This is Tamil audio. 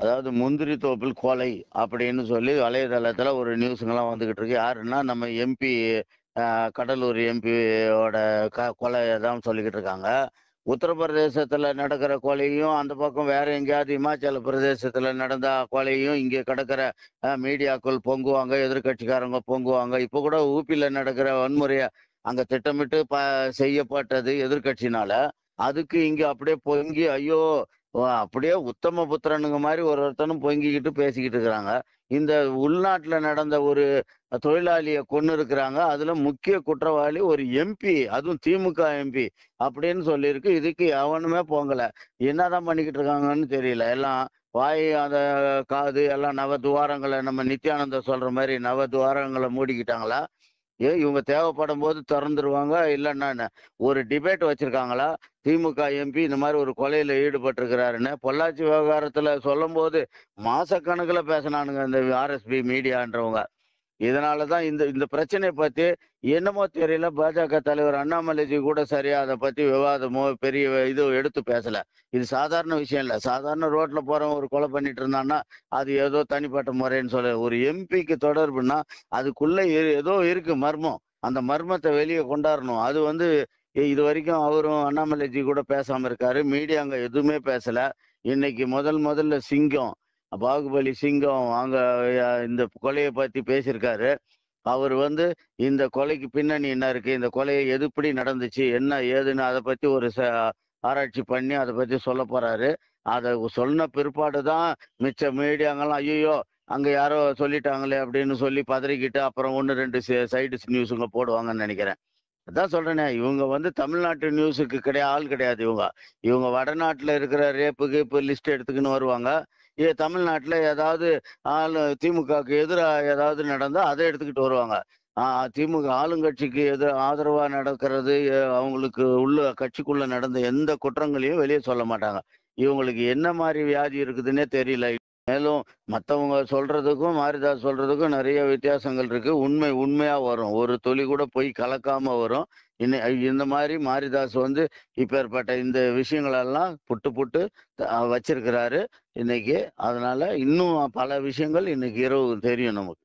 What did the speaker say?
அதாவது முந்திரி தோப்பில் கொலை அப்படின்னு சொல்லி வலைதளத்துல ஒரு நியூஸுங்கெல்லாம் வந்துகிட்டு இருக்கு யாருன்னா நம்ம எம்பி கடலூர் எம்பியோட க கொலை தான் சொல்லிக்கிட்டு இருக்காங்க உத்தரப்பிரதேசத்துல நடக்கிற கொலையும் அந்த பக்கம் வேற எங்கேயாவது இமாச்சல பிரதேசத்துல நடந்த கொலையும் இங்கே கிடக்கிற மீடியாக்கள் பொங்குவாங்க எதிர்கட்சிக்காரங்க பொங்குவாங்க இப்போ கூட ஊப்பியில் நடக்கிற வன்முறையை அங்க திட்டமிட்டு ப செய்யப்பட்டது எதிர்கட்சினால அதுக்கு இங்க அப்படியே பொங்கி ஐயோ ஓ அப்படியே உத்தம புத்திரனுங்க மாதிரி ஒரு ஒருத்தனும் பொங்கிக்கிட்டு பேசிக்கிட்டு இருக்கிறாங்க இந்த உள்நாட்டுல நடந்த ஒரு தொழிலாளியை கொண்டு இருக்கிறாங்க அதுல முக்கிய குற்றவாளி ஒரு எம்பி அதுவும் திமுக எம்பி அப்படின்னு சொல்லியிருக்கு இதுக்கு எவனுமே போங்கல என்னதான் பண்ணிக்கிட்டு இருக்காங்கன்னு தெரியல எல்லாம் வாய் அந்த காது எல்லாம் நவ துவாரங்களை நம்ம நித்யானந்த சொல்ற மாதிரி நவ துவாரங்களை மூடிக்கிட்டாங்களா ஏ இவங்க தேவைப்படும் போது திறந்துருவாங்க இல்லைன்னா ஒரு டிபேட் வச்சிருக்காங்களா திமுக எம்பி இந்த மாதிரி ஒரு ஈடுபட்டு ஈடுபட்டிருக்கிறாருன்னு பொள்ளாச்சி விவகாரத்துல சொல்லும் போது மாசக்கணக்கில் பேசினானுங்க இந்த ஆர்எஸ்பி மீடியான்றவங்க இதனால தான் இந்த இந்த பிரச்சனையை பற்றி என்னமோ தெரியல பாஜக தலைவர் அண்ணாமலைஜி கூட சரியா அதை பற்றி விவாதமோ பெரிய இது எடுத்து பேசல இது சாதாரண விஷயம் இல்லை சாதாரண ரோட்ல போறவன் ஒரு கொலை பண்ணிட்டு இருந்தான்னா அது ஏதோ தனிப்பட்ட முறைன்னு சொல்ல ஒரு எம்பிக்கு தொடர்புன்னா அதுக்குள்ள ஏதோ இருக்கு மர்மம் அந்த மர்மத்தை வெளியே கொண்டாடணும் அது வந்து இது வரைக்கும் அவரும் அண்ணாமலைஜி கூட பேசாம இருக்காரு மீடியா அங்க எதுவுமே பேசல இன்னைக்கு முதல் முதல்ல சிங்கம் பாகுபலி சிங்கம் அங்க இந்த கொலையை பத்தி பேசியிருக்காரு அவர் வந்து இந்த கொலைக்கு பின்னணி என்ன இருக்கு இந்த கொலையை எதுப்படி நடந்துச்சு என்ன ஏதுன்னு அதை பத்தி ஒரு ச ஆராய்ச்சி பண்ணி அதை பத்தி சொல்ல போறாரு அதை சொன்ன பிற்பாடு தான் மிச்ச மீடியாங்கெல்லாம் ஐயோ அங்க யாரோ சொல்லிட்டாங்களே அப்படின்னு சொல்லி பதறிக்கிட்டு அப்புறம் ஒன்று ரெண்டு சைடு நியூஸுங்க போடுவாங்கன்னு நினைக்கிறேன் அதான் சொல்றேனே இவங்க வந்து தமிழ்நாட்டு நியூஸுக்கு கிடையாது ஆள் கிடையாது இவங்க இவங்க வடநாட்டில் இருக்கிற ரேப்பு கேப்பு லிஸ்ட் எடுத்துக்கின்னு வருவாங்க தமிழ்நாட்டில் ஏதாவது ஆளு திமுகவுக்கு எதிராக ஏதாவது நடந்தால் அதை எடுத்துக்கிட்டு வருவாங்க திமுக ஆளுங்கட்சிக்கு எது ஆதரவாக நடக்கிறது அவங்களுக்கு உள்ள கட்சிக்குள்ளே நடந்த எந்த குற்றங்களையும் வெளியே சொல்ல மாட்டாங்க இவங்களுக்கு என்ன மாதிரி வியாதி இருக்குதுன்னே தெரியல மேலும் மற்றவங்க சொல்கிறதுக்கும் மாரிதாஸ் சொல்கிறதுக்கும் நிறைய வித்தியாசங்கள் இருக்குது உண்மை உண்மையாக வரும் ஒரு துளி கூட போய் கலக்காமல் வரும் இன்னை இந்த மாதிரி மாரிதாஸ் வந்து இப்பேற்பட்ட இந்த விஷயங்களெல்லாம் புட்டு புட்டு வச்சிருக்கிறாரு இன்னைக்கு அதனால இன்னும் பல விஷயங்கள் இன்னைக்கு இரவு தெரியும் நமக்கு